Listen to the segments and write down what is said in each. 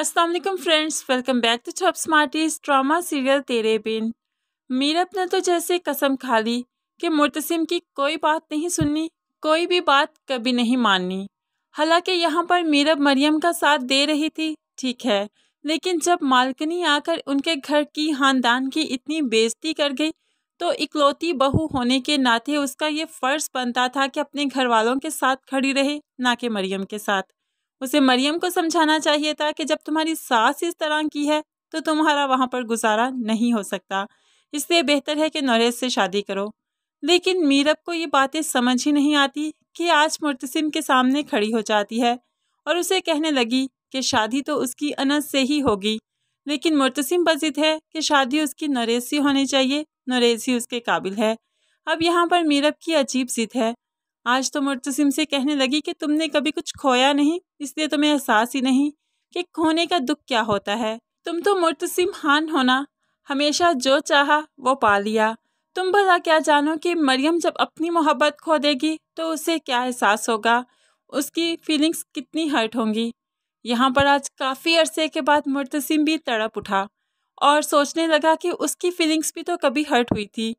Aslam friends welcome back to छप smarties drama serial Tere Bin Meerab ने तो जैसे कसम खा ली कि मुर्तसिम की कोई बात नहीं सुननी कोई भी बात कभी नहीं माननी हालांकि यहाँ पर मीरब मरियम का साथ दे रही थी ठीक है लेकिन जब मालकनी आकर उनके घर की खानदान की इतनी बेजती कर गई तो इकलौती बहू होने के नाते उसका ये फ़र्ज़ बनता था कि अपने घर वालों के साथ खड़ी रहे ना कि मरियम के साथ उसे मरियम को समझाना चाहिए था कि जब तुम्हारी सास इस तरह की है तो तुम्हारा वहाँ पर गुजारा नहीं हो सकता इसलिए बेहतर है कि नरेश से शादी करो लेकिन मीरब को ये बातें समझ ही नहीं आती कि आज मुर्तसिम के सामने खड़ी हो जाती है और उसे कहने लगी कि शादी तो उसकी अनस से ही होगी लेकिन मुर्तसिम पर जिद है कि शादी उसकी से होनी चाहिए ही उसके काबिल है अब यहाँ पर मीरब की अजीब जिद है आज तो मुर्तसिम से कहने लगी कि तुमने कभी कुछ खोया नहीं इसलिए तुम्हें एहसास ही नहीं कि खोने का दुख क्या होता है तुम तो मुर्तसिम हान होना हमेशा जो चाहा वो पा लिया तुम भला क्या जानो कि मरियम जब अपनी मोहब्बत खो देगी तो उसे क्या एहसास होगा उसकी फीलिंग्स कितनी हर्ट होंगी यहाँ पर आज काफ़ी अरसे के बाद मुर्तसिम भी तड़प उठा और सोचने लगा कि उसकी फीलिंग्स भी तो कभी हर्ट हुई थी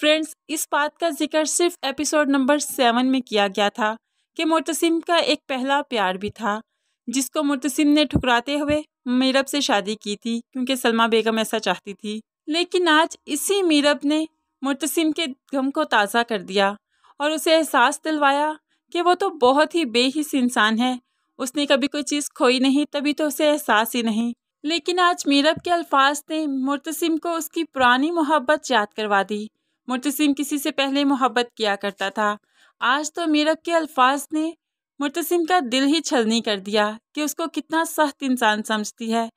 फ्रेंड्स इस बात का जिक्र सिर्फ एपिसोड नंबर सेवन में किया गया था कि मुतसिम का एक पहला प्यार भी था जिसको मुतसिम ने ठुकराते हुए मीरब से शादी की थी क्योंकि सलमा बेगम ऐसा चाहती थी लेकिन आज इसी मीरब ने मुतसिम के गम को ताज़ा कर दिया और उसे एहसास दिलवाया कि वो तो बहुत ही बेहिस इंसान है उसने कभी कोई चीज़ खोई नहीं तभी तो उसे एहसास ही नहीं लेकिन आज मीरब के अल्फाज ने मुतसिम को उसकी पुरानी मोहब्बत याद करवा दी मुतसिम किसी से पहले मोहब्बत किया करता था आज तो मीरब के अल्फाज ने मुतसिम का दिल ही छलनी कर दिया कि उसको कितना सख्त इंसान समझती है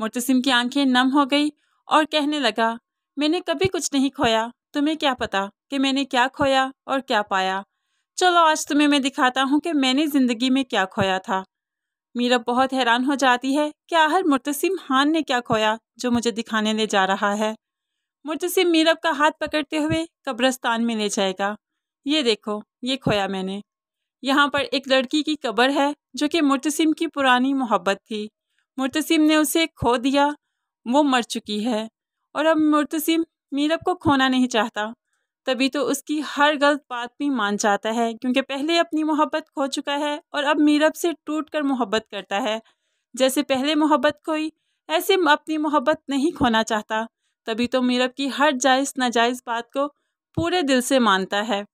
मुतसिम की आंखें नम हो गई और कहने लगा मैंने कभी कुछ नहीं खोया तुम्हें क्या पता कि मैंने क्या खोया और क्या पाया चलो आज तुम्हें मैं दिखाता हूँ कि मैंने ज़िंदगी में क्या खोया था मीरब बहुत हैरान हो जाती है कि आहर मुतसम खान ने क्या खोया जो मुझे दिखाने ले जा रहा है मुझसे मीरब का हाथ पकड़ते हुए कब्रस्तान में ले जाएगा ये देखो ये खोया मैंने यहाँ पर एक लड़की की कब्र है जो कि मुर्तसिम की पुरानी मोहब्बत थी मुर्तसिम ने उसे खो दिया वो मर चुकी है और अब मुर्तसिम मीरब को खोना नहीं चाहता तभी तो उसकी हर गलत बात भी मान जाता है क्योंकि पहले अपनी मोहब्बत खो चुका है और अब मीरब से टूट कर मोहब्बत करता है जैसे पहले मोहब्बत खोई ऐसे अपनी मोहब्बत नहीं खोना चाहता तभी तो मीरब की हर जायज़ नाजायज़ बात को पूरे दिल से मानता है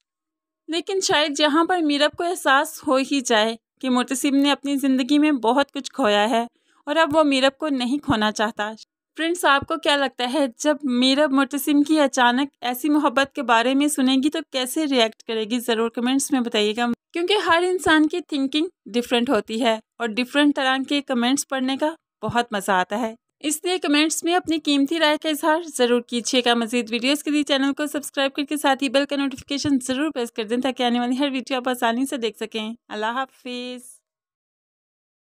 लेकिन शायद यहाँ पर मीरब को एहसास हो ही जाए कि मुतसिम ने अपनी ज़िंदगी में बहुत कुछ खोया है और अब वो मीरब को नहीं खोना चाहता फ्रेंड्स आपको क्या लगता है जब मीरब मुतसिम की अचानक ऐसी मोहब्बत के बारे में सुनेगी तो कैसे रिएक्ट करेगी ज़रूर कमेंट्स में बताइएगा क्योंकि हर इंसान की थिंकिंग डिफरेंट होती है और डिफरेंट तरह के कमेंट्स पढ़ने का बहुत मज़ा आता है इसलिए कमेंट्स में अपनी कीमती राय का इजहार जरूर कीजिएगा मजीद वीडियोस के लिए चैनल को सब्सक्राइब करके साथ ही बेल का नोटिफिकेशन जरूर प्रेस कर दें ताकि आने वाली हर वीडियो आप आसानी से देख सकें अल्लाह हाफिज़